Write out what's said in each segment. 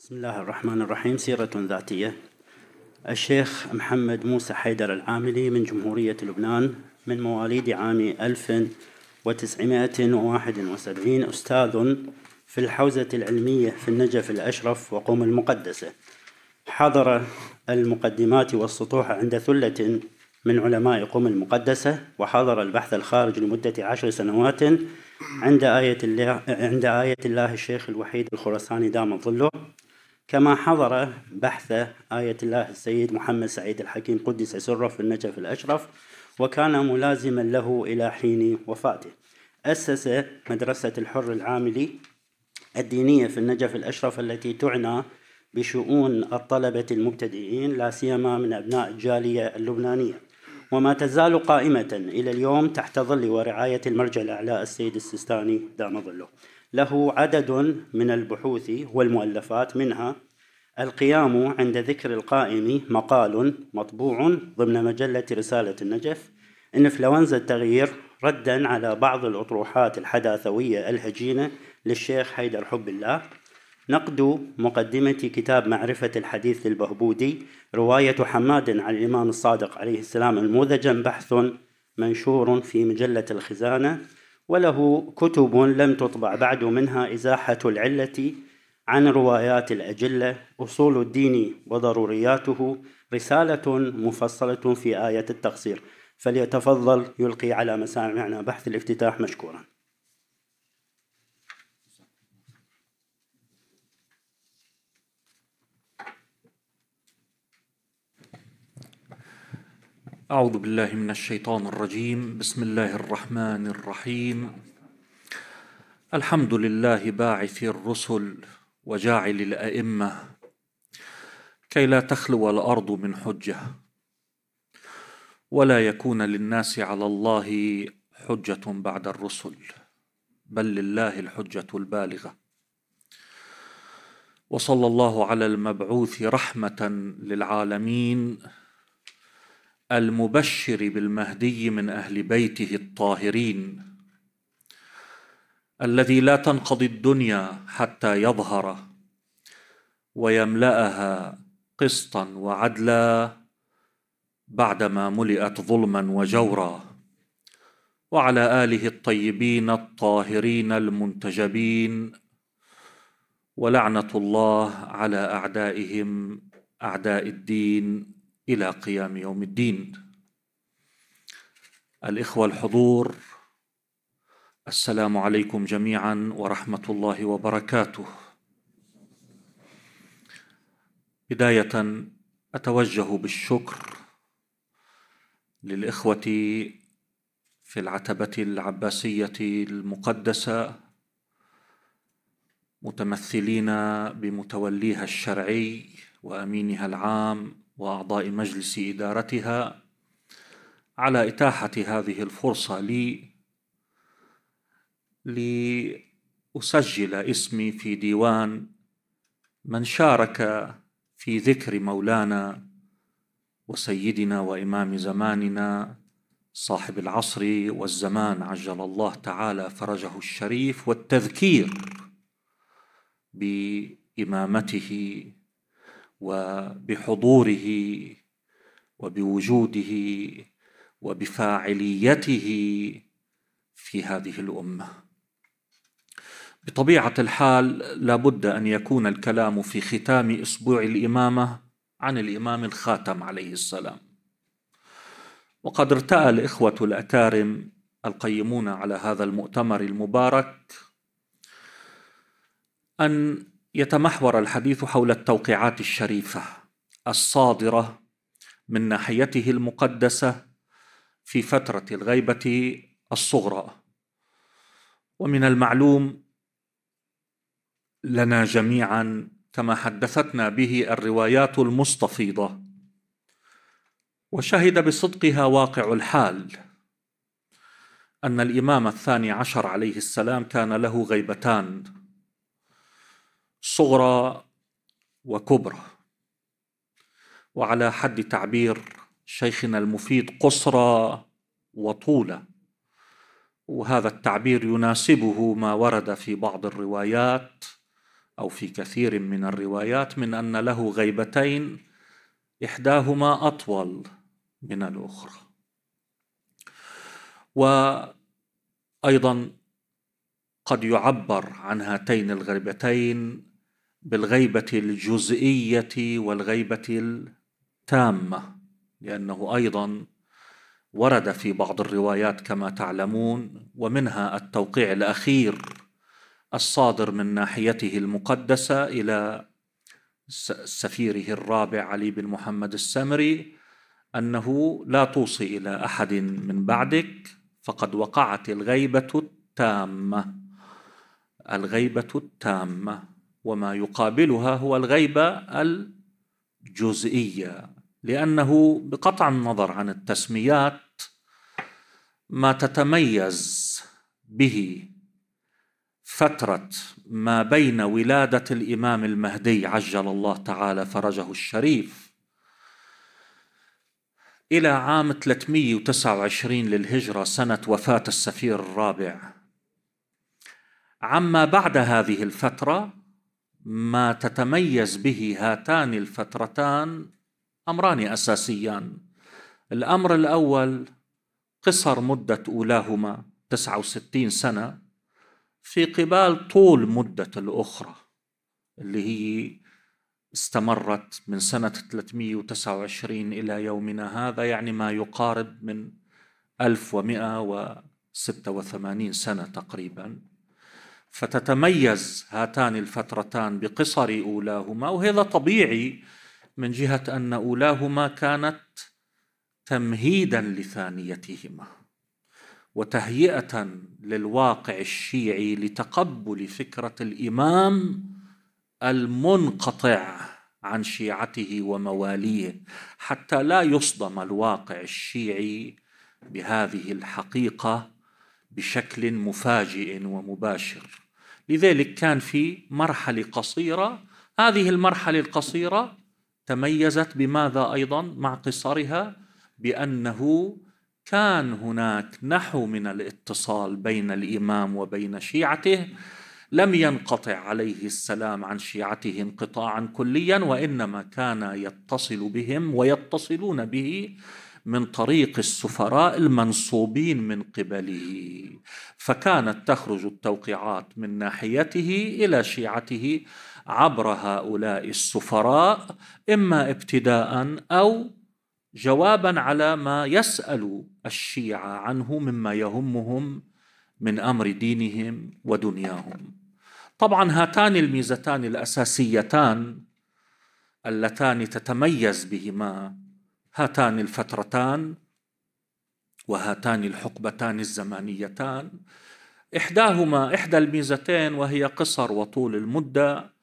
بسم الله الرحمن الرحيم سيرة ذاتية الشيخ محمد موسى حيدر العاملي من جمهورية لبنان من مواليد عام 1971 أستاذ في الحوزة العلمية في النجف الأشرف وقوم المقدسة حضر المقدمات والسطوح عند ثلة من علماء قوم المقدسة وحضر البحث الخارج لمدة عشر سنوات عند آية الله, عند آية الله الشيخ الوحيد الخرساني دام ظله كما حضر بحث آية الله السيد محمد سعيد الحكيم قدس سره في النجف الأشرف وكان ملازما له إلى حين وفاته أسس مدرسة الحر العاملي الدينية في النجف الأشرف التي تعنى بشؤون الطلبة المبتدئين لا سيما من أبناء الجالية اللبنانية وما تزال قائمة إلى اليوم تحت ظل ورعاية المرجع الأعلى السيد السيستاني دام ظله له عدد من البحوث والمؤلفات منها القيام عند ذكر القائم مقال مطبوع ضمن مجلة رسالة النجف إنفلونزا التغيير ردا على بعض الأطروحات الحداثوية الهجينة للشيخ حيدر حب الله نقد مقدمة كتاب معرفة الحديث للبهبودي رواية حماد عن الإمام الصادق عليه السلام أنموذجا بحث منشور في مجلة الخزانة وله كتب لم تطبع بعد منها إزاحة العلة عن روايات الأجلة أصول الدين وضرورياته رسالة مفصلة في آية التقصير فليتفضل يلقي على مسامعنا بحث الافتتاح مشكورا أعوذ بالله من الشيطان الرجيم بسم الله الرحمن الرحيم الحمد لله باعث الرسل وجاعل الأئمة كي لا تخلو الأرض من حجة ولا يكون للناس على الله حجة بعد الرسل بل لله الحجة البالغة وصلى الله على المبعوث رحمة للعالمين المبشر بالمهدي من اهل بيته الطاهرين الذي لا تنقضي الدنيا حتى يظهر ويملاها قسطا وعدلا بعدما ملئت ظلما وجورا وعلى اله الطيبين الطاهرين المنتجبين ولعنه الله على اعدائهم اعداء الدين إلى قيام يوم الدين الإخوة الحضور السلام عليكم جميعا ورحمة الله وبركاته بداية أتوجه بالشكر للإخوة في العتبة العباسية المقدسة متمثلين بمتوليها الشرعي وأمينها العام وأعضاء مجلس إدارتها على إتاحة هذه الفرصة لي لأسجل اسمي في ديوان من شارك في ذكر مولانا وسيدنا وإمام زماننا صاحب العصر والزمان عجل الله تعالى فرجه الشريف والتذكير بإمامته وبحضوره وبوجوده وبفاعليته في هذه الامه بطبيعه الحال لابد ان يكون الكلام في ختام اسبوع الامامه عن الامام الخاتم عليه السلام وقد ارتأى الاخوه الاكارم القيمون على هذا المؤتمر المبارك ان يتمحور الحديث حول التوقيعات الشريفه الصادره من ناحيته المقدسه في فتره الغيبه الصغرى ومن المعلوم لنا جميعا كما حدثتنا به الروايات المستفيضه وشهد بصدقها واقع الحال ان الامام الثاني عشر عليه السلام كان له غيبتان صغرى وكبرى وعلى حد تعبير شيخنا المفيد قصرى وطولى وهذا التعبير يناسبه ما ورد في بعض الروايات او في كثير من الروايات من ان له غيبتين احداهما اطول من الاخرى وايضا قد يعبر عن هاتين الغيبتين بالغيبة الجزئية والغيبة التامة لأنه أيضا ورد في بعض الروايات كما تعلمون ومنها التوقيع الأخير الصادر من ناحيته المقدسة إلى سفيره الرابع علي بن محمد السمري أنه لا توصي إلى أحد من بعدك فقد وقعت الغيبة التامة الغيبة التامة وما يقابلها هو الغيبة الجزئية لأنه بقطع النظر عن التسميات ما تتميز به فترة ما بين ولادة الإمام المهدي عجل الله تعالى فرجه الشريف إلى عام 329 للهجرة سنة وفاة السفير الرابع عما بعد هذه الفترة ما تتميز به هاتان الفترتان امران اساسيان الامر الاول قصر مده اولاهما 69 سنه في قبال طول مده الاخرى اللي هي استمرت من سنة 329 إلى يومنا هذا يعني ما يقارب من 1186 سنة تقريبا فتتميز هاتان الفترتان بقصر اولاهما وهذا طبيعي من جهه ان اولاهما كانت تمهيدا لثانيتهما وتهيئه للواقع الشيعي لتقبل فكره الامام المنقطع عن شيعته ومواليه حتى لا يصدم الواقع الشيعي بهذه الحقيقه بشكل مفاجئ ومباشر لذلك كان في مرحله قصيره هذه المرحله القصيره تميزت بماذا ايضا مع قصرها بانه كان هناك نحو من الاتصال بين الامام وبين شيعته لم ينقطع عليه السلام عن شيعته انقطاعا كليا وانما كان يتصل بهم ويتصلون به من طريق السفراء المنصوبين من قبله فكانت تخرج التوقيعات من ناحيته الى شيعته عبر هؤلاء السفراء اما ابتداء او جوابا على ما يسال الشيعه عنه مما يهمهم من امر دينهم ودنياهم طبعا هاتان الميزتان الاساسيتان اللتان تتميز بهما هاتان الفترتان وهاتان الحقبتان الزمانيتان إحداهما إحدى الميزتين وهي قصر وطول المدة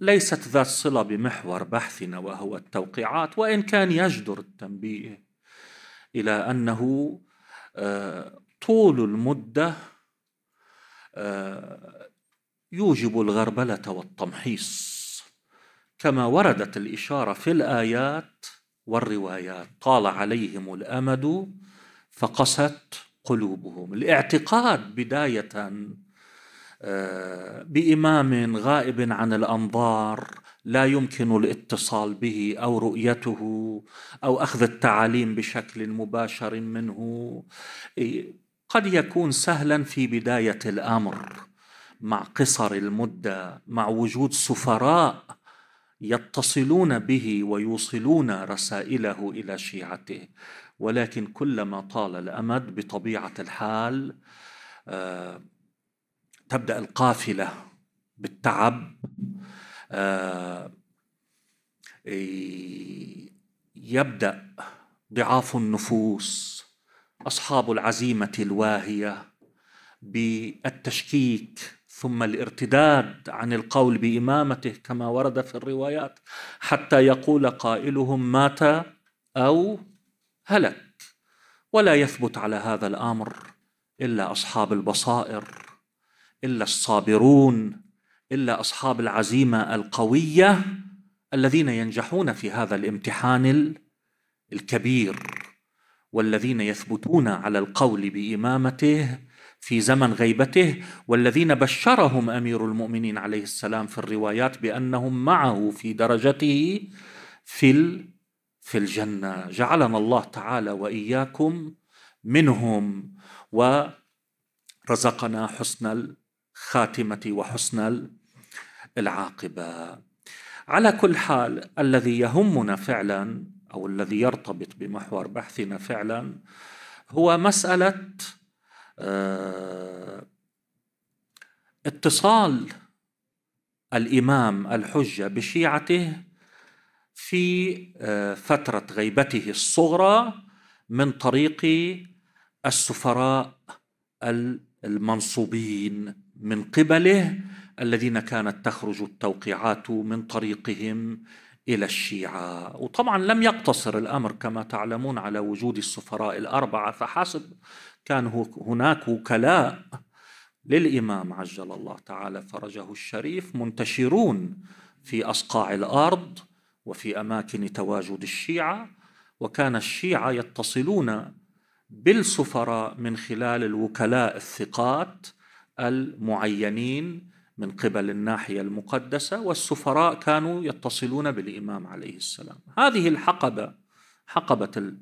ليست ذات صلة بمحور بحثنا وهو التوقيعات وإن كان يجدر التنبيه إلى أنه آه، طول المدة آه، يوجب الغربلة والتمحيص كما وردت الإشارة في الآيات والروايات طال عليهم الامد فقست قلوبهم الاعتقاد بدايه آه، بامام غائب عن الانظار لا يمكن الاتصال به او رؤيته او اخذ التعاليم بشكل مباشر منه قد يكون سهلا في بدايه الامر مع قصر المده مع وجود سفراء يتصلون به ويوصلون رسائله الى شيعته ولكن كلما طال الامد بطبيعه الحال آه، تبدا القافله بالتعب آه، يبدا ضعاف النفوس اصحاب العزيمه الواهيه بالتشكيك ثم الارتداد عن القول بامامته كما ورد في الروايات حتى يقول قائلهم مات او هلك ولا يثبت على هذا الامر الا اصحاب البصائر الا الصابرون الا اصحاب العزيمه القويه الذين ينجحون في هذا الامتحان الكبير والذين يثبتون على القول بامامته في زمن غيبته والذين بشرهم امير المؤمنين عليه السلام في الروايات بانهم معه في درجته في في الجنه جعلنا الله تعالى واياكم منهم ورزقنا حسن الخاتمه وحسن العاقبه على كل حال الذي يهمنا فعلا او الذي يرتبط بمحور بحثنا فعلا هو مساله آه، اتصال الامام الحجه بشيعته في آه، فتره غيبته الصغرى من طريق السفراء المنصوبين من قبله الذين كانت تخرج التوقيعات من طريقهم الى الشيعه، وطبعا لم يقتصر الامر كما تعلمون على وجود السفراء الاربعه فحسب كان هناك وكلاء للإمام عجل الله تعالى فرجه الشريف منتشرون في أصقاع الأرض وفي أماكن تواجد الشيعة وكان الشيعة يتصلون بالسفراء من خلال الوكلاء الثقات المعينين من قبل الناحية المقدسة والسفراء كانوا يتصلون بالإمام عليه السلام هذه الحقبة حقبة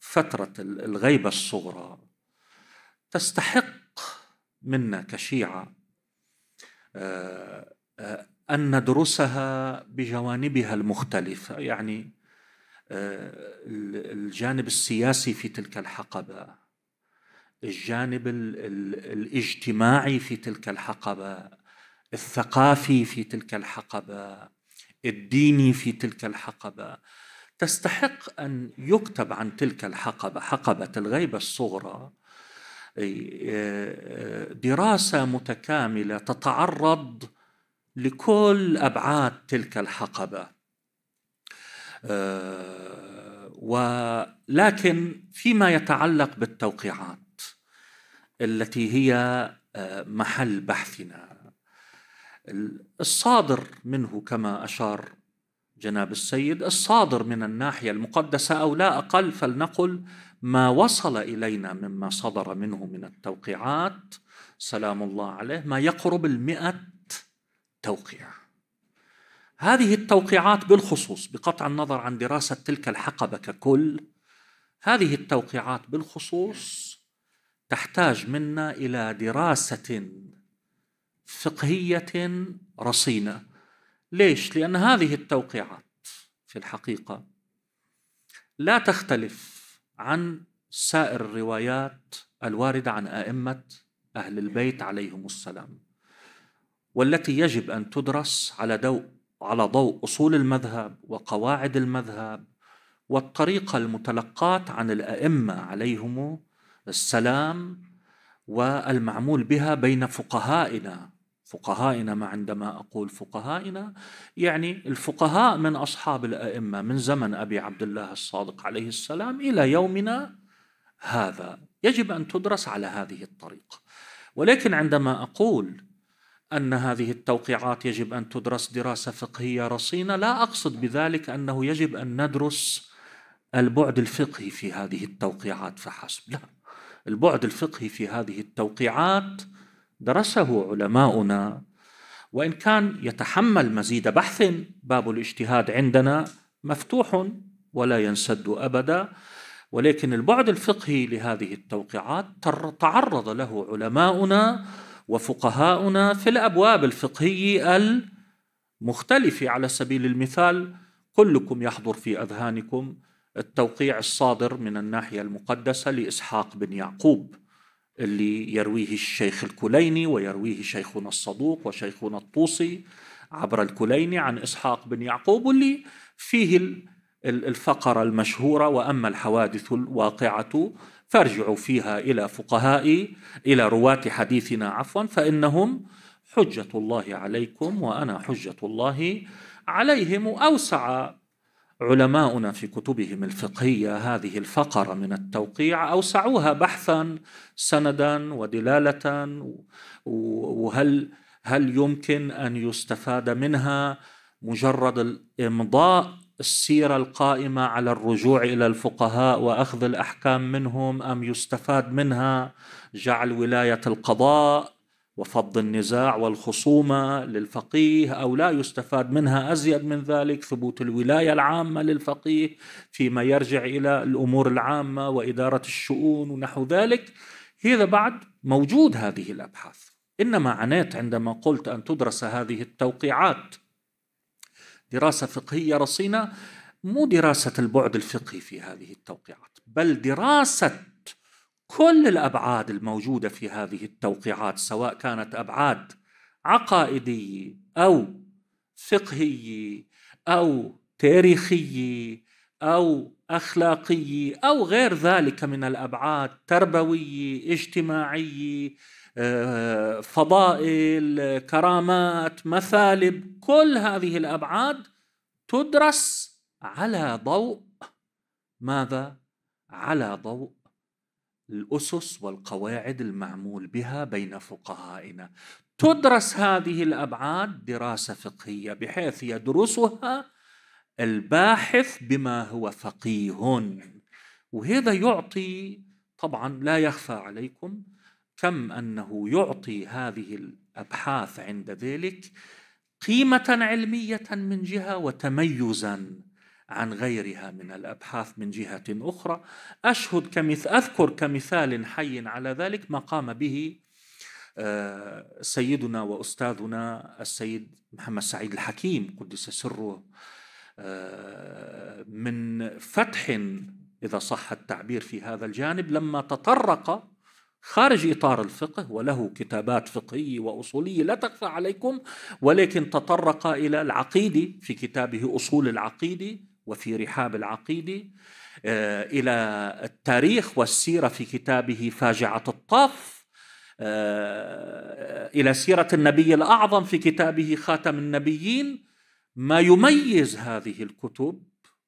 فترة الغيبة الصغرى تستحق منا كشيعه آه، آه، ان ندرسها بجوانبها المختلفه يعني آه، الجانب السياسي في تلك الحقبه الجانب الاجتماعي في تلك الحقبه الثقافي في تلك الحقبه الديني في تلك الحقبه تستحق ان يكتب عن تلك الحقبه حقبه الغيبه الصغرى آه، دراسه متكامله تتعرض لكل ابعاد تلك الحقبه آه، ولكن فيما يتعلق بالتوقيعات التي هي آه، محل بحثنا الصادر منه كما اشار جناب السيد الصادر من الناحيه المقدسه او لا اقل فلنقل ما وصل الينا مما صدر منه من التوقيعات سلام الله عليه ما يقرب المئة توقيع هذه التوقيعات بالخصوص بقطع النظر عن دراسة تلك الحقبة ككل هذه التوقيعات بالخصوص تحتاج منا إلى دراسة فقهية رصينة ليش؟ لأن هذه التوقيعات في الحقيقة لا تختلف عن سائر الروايات الواردة عن أئمة أهل البيت عليهم السلام والتي يجب أن تدرس على ضوء على ضوء أصول المذهب وقواعد المذهب والطريقة المتلقاة عن الأئمة عليهم السلام والمعمول بها بين فقهائنا فقهائنا ما عندما أقول فقهائنا يعني الفقهاء من أصحاب الأئمة من زمن أبي عبد الله الصادق عليه السلام إلى يومنا هذا يجب أن تدرس على هذه الطريقة ولكن عندما أقول أن هذه التوقيعات يجب أن تدرس دراسة فقهية رصينة لا أقصد بذلك أنه يجب أن ندرس البعد الفقهي في هذه التوقيعات فحسب لا البعد الفقهي في هذه التوقيعات درسه علماؤنا وإن كان يتحمل مزيد بحث باب الاجتهاد عندنا مفتوح ولا ينسد أبدا ولكن البعد الفقهي لهذه التوقيعات تعرض له علماؤنا وفقهاؤنا في الأبواب الفقهية المختلفة على سبيل المثال كلكم يحضر في أذهانكم التوقيع الصادر من الناحية المقدسة لإسحاق بن يعقوب اللي يرويه الشيخ الكليني ويرويه شيخنا الصدوق وشيخنا الطوسي عبر الكليني عن إسحاق بن يعقوب واللي فيه الفقرة المشهورة وأما الحوادث الواقعة فارجعوا فيها إلى فقهاء إلى رواة حديثنا عفوا فإنهم حجة الله عليكم وأنا حجة الله عليهم وأوسع علماؤنا في كتبهم الفقهيه هذه الفقره من التوقيع اوسعوها بحثا سندا ودلاله وهل هل يمكن ان يستفاد منها مجرد الامضاء السيره القائمه على الرجوع الى الفقهاء واخذ الاحكام منهم ام يستفاد منها جعل ولايه القضاء وفض النزاع والخصومه للفقيه او لا يستفاد منها ازيد من ذلك ثبوت الولايه العامه للفقيه فيما يرجع الى الامور العامه واداره الشؤون ونحو ذلك هذا بعد موجود هذه الابحاث انما عانيت عندما قلت ان تدرس هذه التوقيعات دراسه فقهيه رصينه مو دراسه البعد الفقهي في هذه التوقيعات بل دراسه كل الابعاد الموجوده في هذه التوقيعات سواء كانت ابعاد عقائديه او فقهيه او تاريخيه او اخلاقيه او غير ذلك من الابعاد تربويه اجتماعيه آه، فضائل كرامات مثالب كل هذه الابعاد تدرس على ضوء ماذا على ضوء الأسس والقواعد المعمول بها بين فقهائنا تدرس هذه الأبعاد دراسة فقهية بحيث يدرسها الباحث بما هو فقيه وهذا يعطي طبعا لا يخفى عليكم كم أنه يعطي هذه الأبحاث عند ذلك قيمة علمية من جهة وتميزا عن غيرها من الابحاث من جهه اخرى اشهد كمث اذكر كمثال حي على ذلك ما قام به آه، سيدنا واستاذنا السيد محمد سعيد الحكيم قدس سره آه، من فتح اذا صح التعبير في هذا الجانب لما تطرق خارج اطار الفقه وله كتابات فقهيه واصوليه لا تخفى عليكم ولكن تطرق الى العقيده في كتابه اصول العقيده وفي رحاب العقيده آه، الى التاريخ والسيره في كتابه فاجعه الطف آه، الى سيره النبي الاعظم في كتابه خاتم النبيين ما يميز هذه الكتب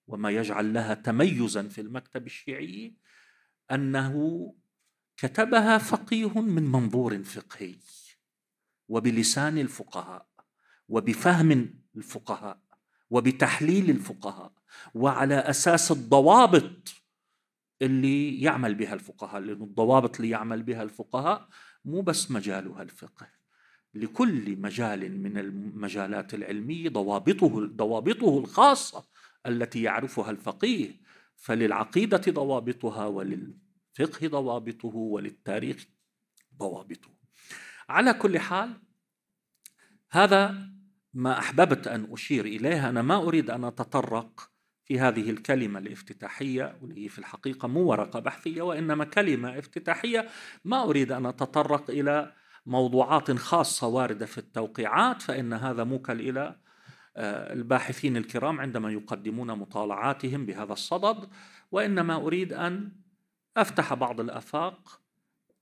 وما يجعل لها تميزا في المكتب الشيعي انه كتبها فقيه من منظور فقهي وبلسان الفقهاء وبفهم الفقهاء وبتحليل الفقهاء وعلى اساس الضوابط اللي يعمل بها الفقهاء لأن الضوابط اللي يعمل بها الفقهاء مو بس مجالها الفقه لكل مجال من المجالات العلمية ضوابطه ضوابطه الخاصة التي يعرفها الفقيه فللعقيدة ضوابطها وللفقه ضوابطه وللتاريخ ضوابطه على كل حال هذا ما أحببت أن أشير إليه أنا ما أريد أن أتطرق في هذه الكلمة الافتتاحية واللي في الحقيقة مو ورقة بحثية وإنما كلمة افتتاحية ما أريد أن أتطرق إلى موضوعات خاصة واردة في التوقيعات فإن هذا موكل إلى آه، الباحثين الكرام عندما يقدمون مطالعاتهم بهذا الصدد وإنما أريد أن أفتح بعض الآفاق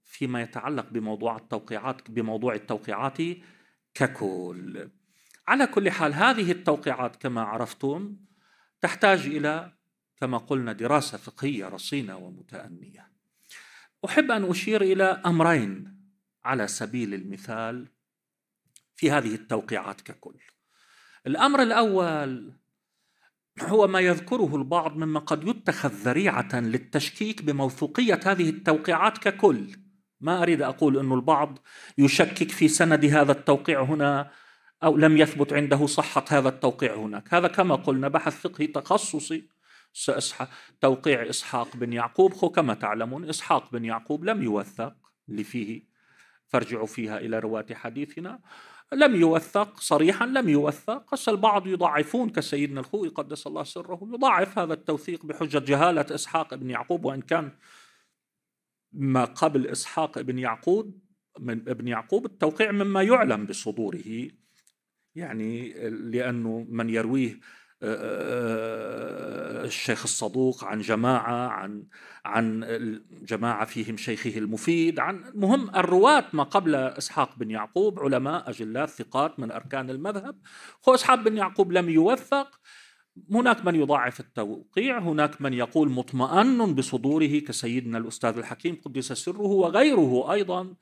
فيما يتعلق بموضوع التوقيعات بموضوع التوقيعات ككل على كل حال هذه التوقيعات كما عرفتم تحتاج إلى كما قلنا دراسة فقهية رصينة ومتأنية أحب أن أشير إلى أمرين على سبيل المثال في هذه التوقيعات ككل الأمر الأول هو ما يذكره البعض مما قد يتخذ ذريعة للتشكيك بموثوقية هذه التوقيعات ككل ما أريد أقول أن البعض يشكك في سند هذا التوقيع هنا أو لم يثبت عنده صحة هذا التوقيع هناك هذا كما قلنا بحث فقهي تخصصي توقيع إسحاق بن يعقوب كما تعلمون إسحاق بن يعقوب لم يوثق اللي فيه فارجعوا فيها إلى رواة حديثنا لم يوثق صريحا لم يوثق قس البعض يضعفون كسيدنا الخوي قدس الله سره يضعف هذا التوثيق بحجة جهالة إسحاق بن يعقوب وإن كان ما قبل إسحاق بن يعقوب من ابن يعقوب التوقيع مما يعلم بصدوره يعني لأنه من يرويه آه، آه، آه، الشيخ الصدوق عن جماعة عن عن جماعة فيهم شيخه المفيد عن المهم الرواة ما قبل إسحاق بن يعقوب علماء أجلاء ثقات من أركان المذهب هو إسحاق بن يعقوب لم يوثق هناك من يضاعف التوقيع هناك من يقول مطمئن بصدوره كسيدنا الأستاذ الحكيم قدس سره وغيره أيضا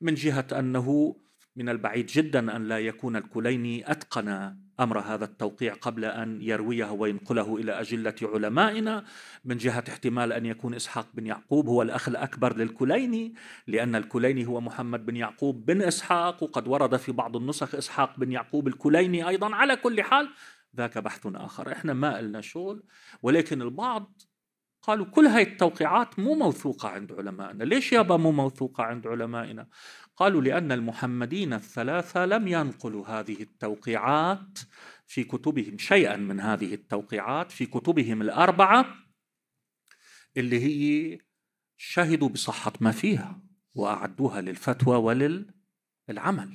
من جهة أنه من البعيد جدا أن لا يكون الكليني أتقن أمر هذا التوقيع قبل أن يرويه وينقله إلى أجلة علمائنا من جهة احتمال أن يكون إسحاق بن يعقوب هو الأخ الأكبر للكليني لأن الكليني هو محمد بن يعقوب بن إسحاق وقد ورد في بعض النسخ إسحاق بن يعقوب الكليني أيضا على كل حال ذاك بحث آخر إحنا ما لنا شغل ولكن البعض قالوا كل هاي التوقيعات مو موثوقة عند علمائنا ليش يابا مو موثوقة عند علمائنا قالوا لأن المحمدين الثلاثة لم ينقلوا هذه التوقيعات في كتبهم شيئا من هذه التوقيعات في كتبهم الأربعة اللي هي شهدوا بصحة ما فيها وأعدوها للفتوى وللعمل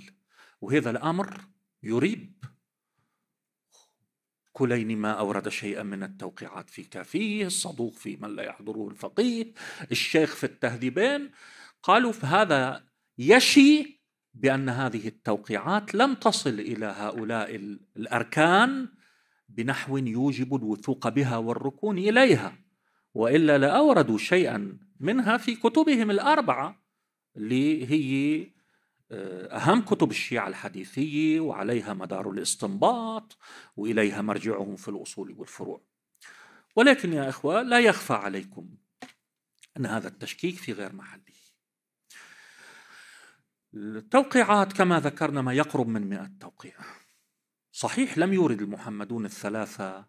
وهذا الأمر يريب كلين ما أورد شيئا من التوقيعات في كافيه الصدوق في من لا يحضره الفقيه الشيخ في التهذيبين قالوا فهذا يشي بأن هذه التوقيعات لم تصل إلى هؤلاء الأركان بنحو يوجب الوثوق بها والركون إليها وإلا لأوردوا شيئا منها في كتبهم الأربعة اللي هي أهم كتب الشيعة الحديثية وعليها مدار الاستنباط وإليها مرجعهم في الأصول والفروع ولكن يا إخوة لا يخفى عليكم أن هذا التشكيك في غير محله التوقيعات كما ذكرنا ما يقرب من مئة توقيع صحيح لم يورد المحمدون الثلاثة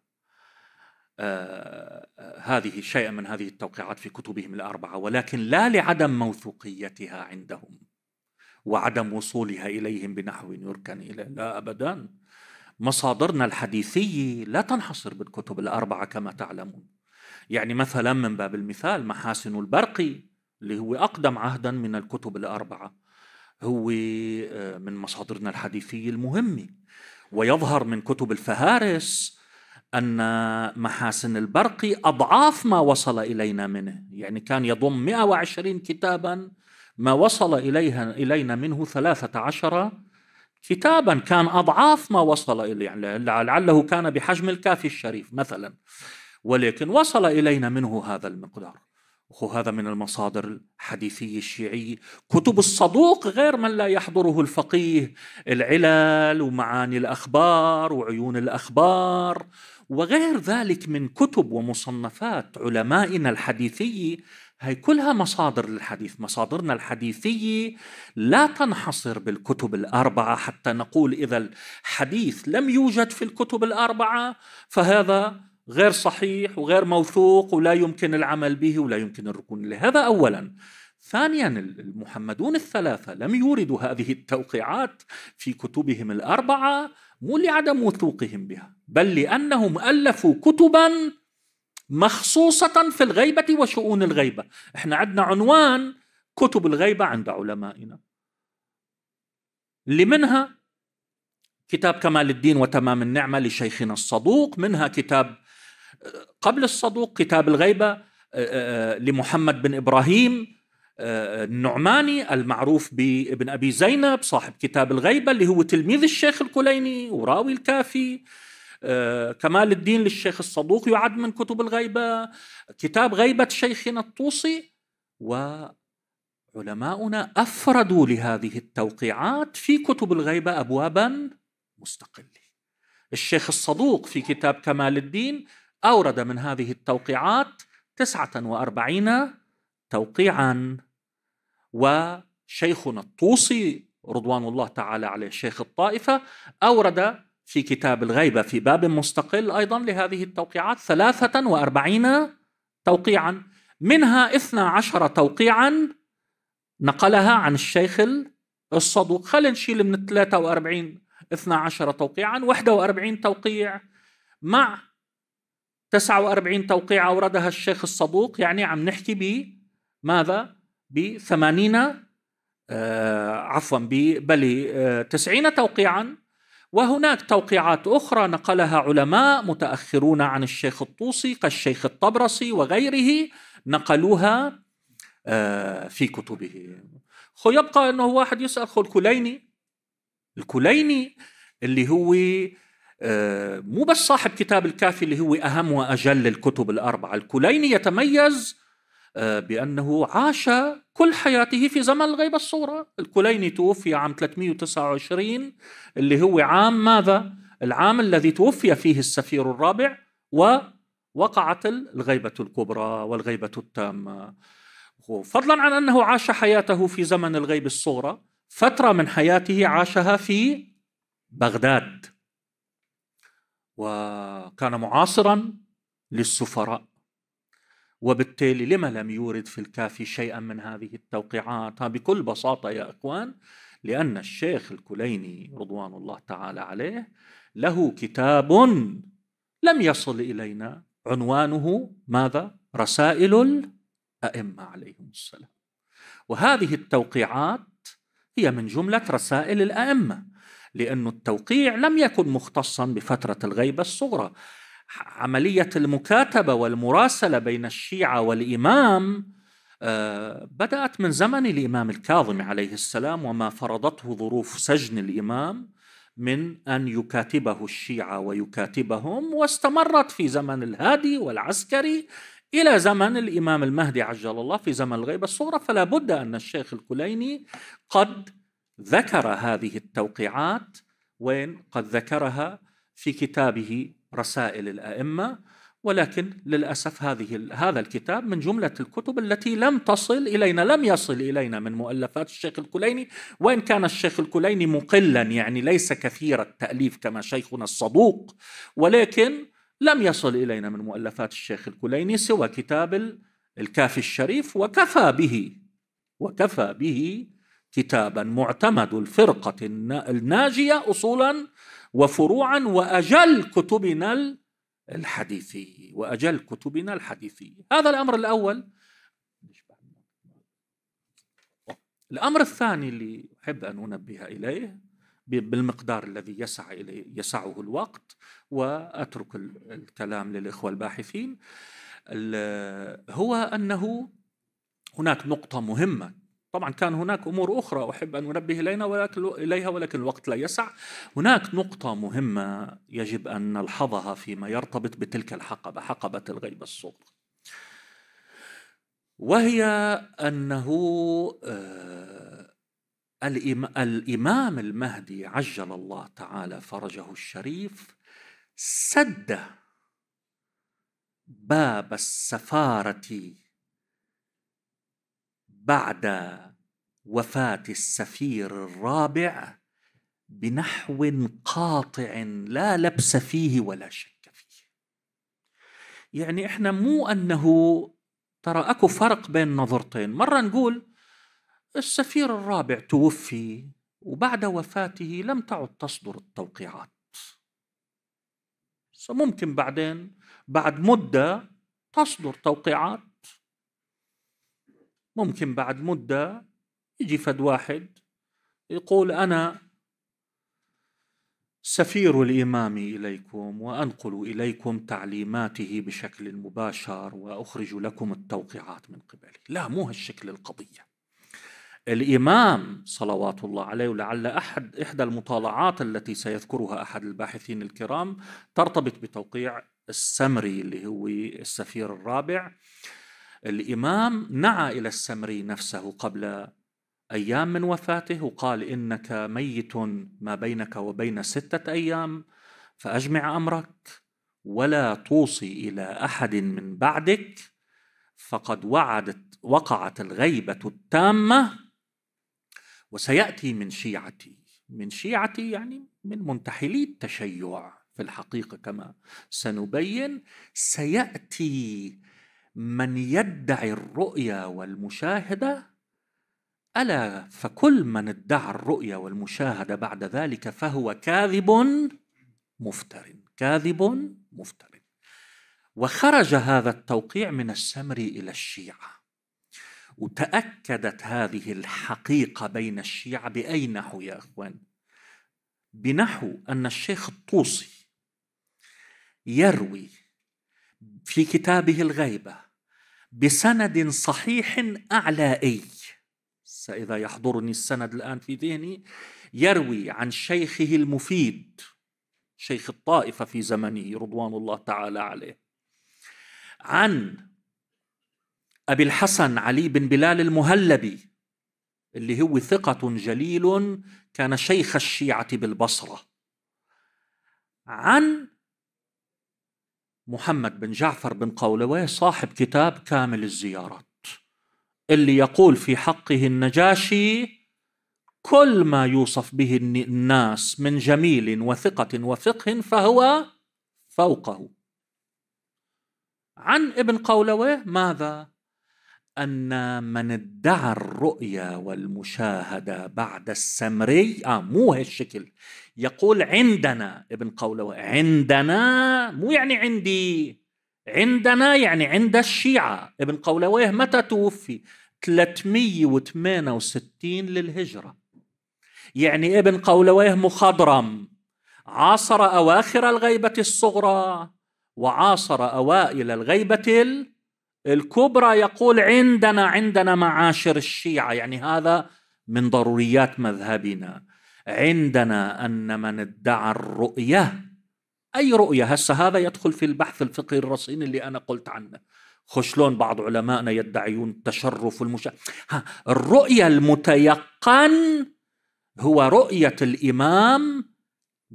آه، هذه شيئا من هذه التوقيعات في كتبهم الأربعة ولكن لا لعدم موثوقيتها عندهم وعدم وصولها اليهم بنحو يركن اليه لا ابدا مصادرنا الحديثيه لا تنحصر بالكتب الاربعه كما تعلمون يعني مثلا من باب المثال محاسن البرقي اللي هو اقدم عهدا من الكتب الاربعه هو آه، من مصادرنا الحديثيه المهمه ويظهر من كتب الفهارس أن محاسن البرقي أضعاف ما وصل إلينا منه يعني كان يضم 120 كتابا ما وصل إليها إلينا منه ثلاثة عشر كتابا كان أضعاف ما وصل إليه يعني لعله كان بحجم الكافي الشريف مثلا ولكن وصل إلينا منه هذا المقدار وهذا من المصادر الحديثية الشيعية كتب الصدوق غير من لا يحضره الفقيه العلل ومعاني الأخبار وعيون الأخبار وغير ذلك من كتب ومصنفات علمائنا الحديثية هي كلها مصادر للحديث مصادرنا الحديثية لا تنحصر بالكتب الأربعة حتى نقول إذا الحديث لم يوجد في الكتب الأربعة فهذا غير صحيح وغير موثوق ولا يمكن العمل به ولا يمكن الركون لهذا أولا ثانيا المحمدون الثلاثة لم يوردوا هذه التوقيعات في كتبهم الأربعة مو لعدم وثوقهم بها بل لأنهم ألفوا كتباً مخصوصة في الغيبة وشؤون الغيبة احنا عندنا عنوان كتب الغيبة عند علمائنا اللي منها كتاب كمال الدين وتمام النعمة لشيخنا الصدوق منها كتاب قبل الصدوق كتاب الغيبة آه، آه، لمحمد بن إبراهيم آه، النعماني المعروف بابن أبي زينب صاحب كتاب الغيبة اللي هو تلميذ الشيخ الكليني وراوي الكافي آه، كمال الدين للشيخ الصدوق يعد من كتب الغيبة كتاب غيبة شيخنا الطوسي وعلماؤنا أفردوا لهذه التوقيعات في كتب الغيبة أبوابا مستقلة الشيخ الصدوق في كتاب كمال الدين أورد من هذه التوقيعات 49 توقيعا وشيخنا الطوسي رضوان الله تعالى عليه شيخ الطائفة أورد في كتاب الغيبة في باب مستقل أيضا لهذه التوقيعات ثلاثة وأربعين توقيعا منها اثنا عشر توقيعا نقلها عن الشيخ الصدوق خلينا نشيل من 43 12 توقيعا 41 توقيع مع 49 توقيع أوردها الشيخ الصدوق يعني عم نحكي ب ماذا ب 80 آه عفوا ب بل 90 آه، توقيعا وهناك توقيعات أخرى نقلها علماء متأخرون عن الشيخ الطوسي كالشيخ الطبرسي وغيره نقلوها آه، في كتبه يبقى أنه واحد يسأل خو الكليني الكليني اللي هو آه، مو بس صاحب كتاب الكافي اللي هو أهم وأجل الكتب الأربعة الكليني يتميز آه، بأنه عاش كل حياته في زمن الغيبة الصورة الكليني توفي عام 329 اللي هو عام ماذا؟ العام الذي توفي فيه السفير الرابع ووقعت الغيبة الكبرى والغيبة التامة فضلا عن أنه عاش حياته في زمن الغيب الصغرى فترة من حياته عاشها في بغداد وكان معاصرا للسفراء وبالتالي لما لم يورد في الكافي شيئا من هذه التوقيعات بكل بساطة يا إخوان لأن الشيخ الكليني رضوان الله تعالى عليه له كتاب لم يصل إلينا عنوانه ماذا؟ رسائل الأئمة عليهم السلام وهذه التوقيعات هي من جملة رسائل الأئمة لأن التوقيع لم يكن مختصا بفترة الغيبة الصغرى عملية المكاتبة والمراسلة بين الشيعة والإمام آه، بدأت من زمن الإمام الكاظم عليه السلام وما فرضته ظروف سجن الإمام من أن يكاتبه الشيعة ويكاتبهم واستمرت في زمن الهادي والعسكري إلى زمن الإمام المهدي عجل الله في زمن الغيبة الصغرى فلا بد أن الشيخ الكليني قد ذكر هذه التوقيعات وين قد ذكرها في كتابه رسائل الائمه ولكن للاسف هذه هذا الكتاب من جمله الكتب التي لم تصل الينا لم يصل الينا من مؤلفات الشيخ الكليني وان كان الشيخ الكليني مقلا يعني ليس كثير التاليف كما شيخنا الصدوق ولكن لم يصل الينا من مؤلفات الشيخ الكليني سوى كتاب الكافي الشريف وكفى به وكفى به كتابا معتمد الفرقه الناجيه اصولا وفروعا واجل كتبنا الحديثية واجل كتبنا الحديثية هذا الامر الاول الامر الثاني اللي احب ان انبه اليه بالمقدار الذي يسع اليه يسعه الوقت واترك الكلام للاخوه الباحثين هو انه هناك نقطه مهمه طبعا كان هناك امور اخرى احب ان انبه الينا ولكن اليها ولكن الوقت لا يسع. هناك نقطة مهمة يجب ان نلحظها فيما يرتبط بتلك الحقبة، حقبة الغيب الصغرى. وهي انه آه، الامام المهدي عجل الله تعالى فرجه الشريف سد باب السفاره بعد وفاه السفير الرابع بنحو قاطع لا لبس فيه ولا شك فيه يعني احنا مو انه ترى اكو فرق بين نظرتين مره نقول السفير الرابع توفي وبعد وفاته لم تعد تصدر التوقيعات ممكن بعدين بعد مده تصدر توقيعات ممكن بعد مدة يجي فد واحد يقول أنا سفير الإمام إليكم وأنقل إليكم تعليماته بشكل مباشر وأخرج لكم التوقيعات من قبله لا مو هالشكل القضية الإمام صلوات الله عليه ولعل أحد إحدى المطالعات التي سيذكرها أحد الباحثين الكرام ترتبط بتوقيع السمري اللي هو السفير الرابع الإمام نعى إلى السمري نفسه قبل أيام من وفاته وقال إنك ميت ما بينك وبين ستة أيام فأجمع أمرك ولا توصي إلى أحد من بعدك فقد وعدت وقعت الغيبة التامة وسيأتي من شيعتي من شيعتي يعني من منتحلي التشيع في الحقيقة كما سنبين سيأتي من يدعي الرؤيا والمشاهده الا فكل من ادعى الرؤيا والمشاهده بعد ذلك فهو كاذب مفتر كاذب مفتر وخرج هذا التوقيع من السمري الى الشيعه وتاكدت هذه الحقيقه بين الشيعه باي نحو يا اخوان بنحو ان الشيخ الطوسي يروي في كتابه الغيبه بسند صحيح أعلائي سإذا يحضرني السند الآن في ذهني يروي عن شيخه المفيد شيخ الطائفة في زمنه رضوان الله تعالى عليه عن أبي الحسن علي بن بلال المهلبي اللي هو ثقة جليل كان شيخ الشيعة بالبصرة عن محمد بن جعفر بن قولوي صاحب كتاب كامل الزيارات اللي يقول في حقه النجاشي كل ما يوصف به الناس من جميل وثقة وفقه فهو فوقه عن ابن قولوي ماذا؟ أن من ادعى الرؤية والمشاهدة بعد السمري آه مو هالشكل يقول عندنا ابن قوله عندنا مو يعني عندي عندنا يعني عند الشيعة ابن قولويه متى توفي 368 للهجرة يعني ابن قولويه مخضرم عاصر أواخر الغيبة الصغرى وعاصر أوائل الغيبة الكبرى يقول عندنا عندنا معاشر الشيعة يعني هذا من ضروريات مذهبنا عندنا أن من ادعى الرؤية أي رؤية هسه هذا يدخل في البحث الفقهي الرصين اللي أنا قلت عنه خشلون بعض علمائنا يدعيون التشرف والمشا الرؤية المتيقن هو رؤية الإمام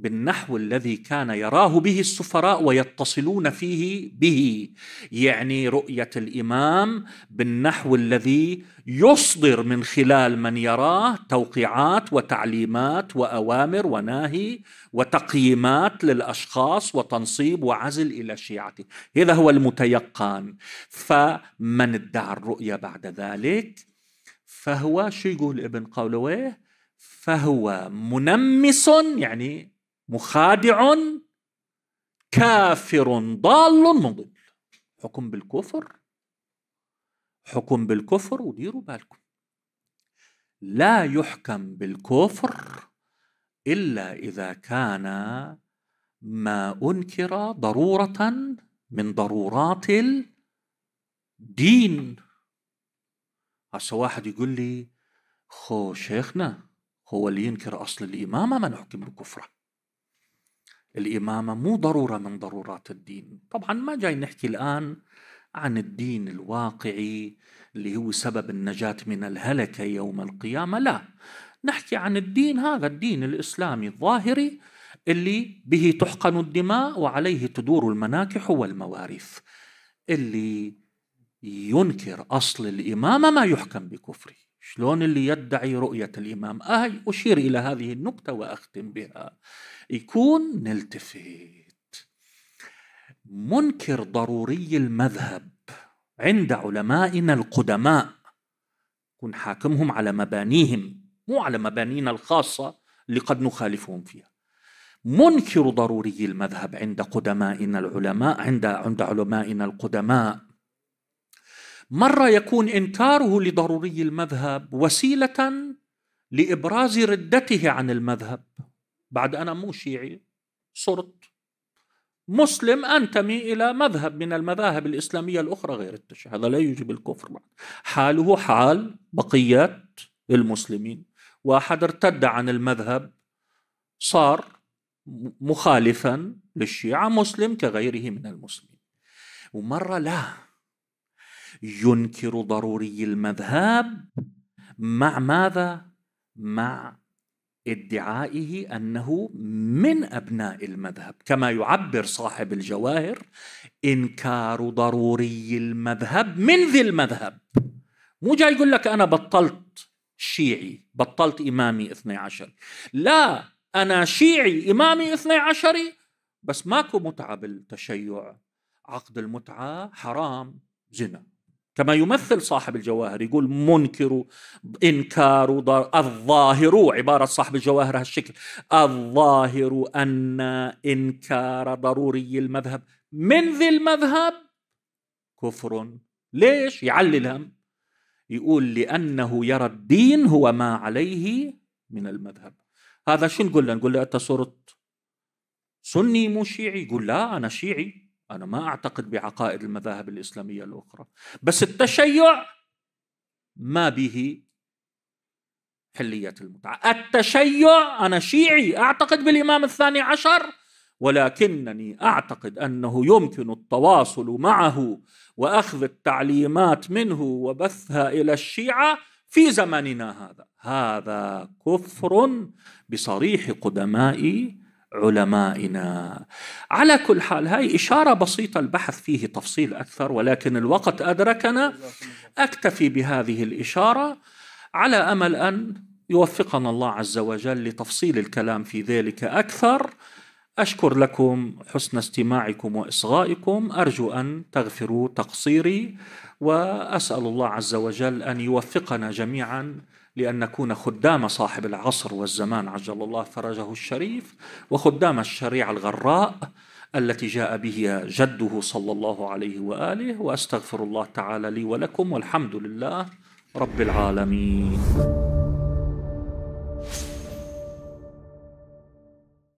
بالنحو الذي كان يراه به السفراء ويتصلون فيه به يعني رؤيه الامام بالنحو الذي يصدر من خلال من يراه توقيعات وتعليمات واوامر وناهي وتقييمات للاشخاص وتنصيب وعزل الى شيعته هذا هو المتيقن فمن ادعى الرؤيه بعد ذلك فهو شو يقول ابن قولويه فهو منمس يعني مخادع كافر ضال مضل حكم بالكفر حكم بالكفر وديروا بالكم لا يحكم بالكفر الا اذا كان ما انكر ضروره من ضرورات الدين هسه واحد يقول لي خو شيخنا هو اللي ينكر اصل الامامه ما نحكم بكفره الإمامة مو ضرورة من ضرورات الدين طبعا ما جاي نحكي الآن عن الدين الواقعي اللي هو سبب النجاة من الهلكة يوم القيامة لا نحكي عن الدين هذا الدين الإسلامي الظاهري اللي به تحقن الدماء وعليه تدور المناكح والمواريث اللي ينكر أصل الإمامة ما يحكم بكفره شلون اللي يدعي رؤية الإمام أهي أشير إلى هذه النقطة وأختم بها يكون نلتفت منكر ضروري المذهب عند علمائنا القدماء كن حاكمهم على مبانيهم مو على مبانينا الخاصة اللي قد نخالفهم فيها منكر ضروري المذهب عند قدمائنا العلماء عند عند علمائنا القدماء مرة يكون إنكاره لضروري المذهب وسيلة لإبراز ردته عن المذهب بعد أنا مو شيعي صرت مسلم أنتمي إلى مذهب من المذاهب الإسلامية الأخرى غير التشيع هذا لا يوجب الكفر معه. حاله حال بقية المسلمين واحد ارتد عن المذهب صار مخالفا للشيعة مسلم كغيره من المسلمين ومرة لا ينكر ضروري المذهب مع ماذا؟ مع ادعائه انه من ابناء المذهب كما يعبر صاحب الجواهر انكار ضروري المذهب من ذي المذهب مو جاي يقول لك انا بطلت شيعي بطلت امامي اثني عشر لا انا شيعي امامي اثني عشري بس ماكو متعه بالتشيع عقد المتعه حرام زنا كما يمثل صاحب الجواهر يقول منكر انكار الظاهر عباره صاحب الجواهر هالشكل الظاهر ان انكار ضروري المذهب من ذي المذهب كفر ليش يعلي الهم يقول لانه يرى الدين هو ما عليه من المذهب هذا شو نقول له نقول له انت صرت سني مو شيعي يقول لا انا شيعي أنا ما أعتقد بعقائد المذاهب الإسلامية الأخرى بس التشيع ما به حلية المتعة التشيع أنا شيعي أعتقد بالإمام الثاني عشر ولكنني أعتقد أنه يمكن التواصل معه وأخذ التعليمات منه وبثها إلى الشيعة في زمننا هذا هذا كفر بصريح قدماء علمائنا على كل حال هاي إشارة بسيطة البحث فيه تفصيل أكثر ولكن الوقت أدركنا أكتفي بهذه الإشارة على أمل أن يوفقنا الله عز وجل لتفصيل الكلام في ذلك أكثر أشكر لكم حسن استماعكم وإصغائكم أرجو أن تغفروا تقصيري وأسأل الله عز وجل أن يوفقنا جميعاً لأن نكون خدام صاحب العصر والزمان عجل الله فرجه الشريف وخدام الشريعة الغراء التي جاء به جده صلى الله عليه وآله وأستغفر الله تعالى لي ولكم والحمد لله رب العالمين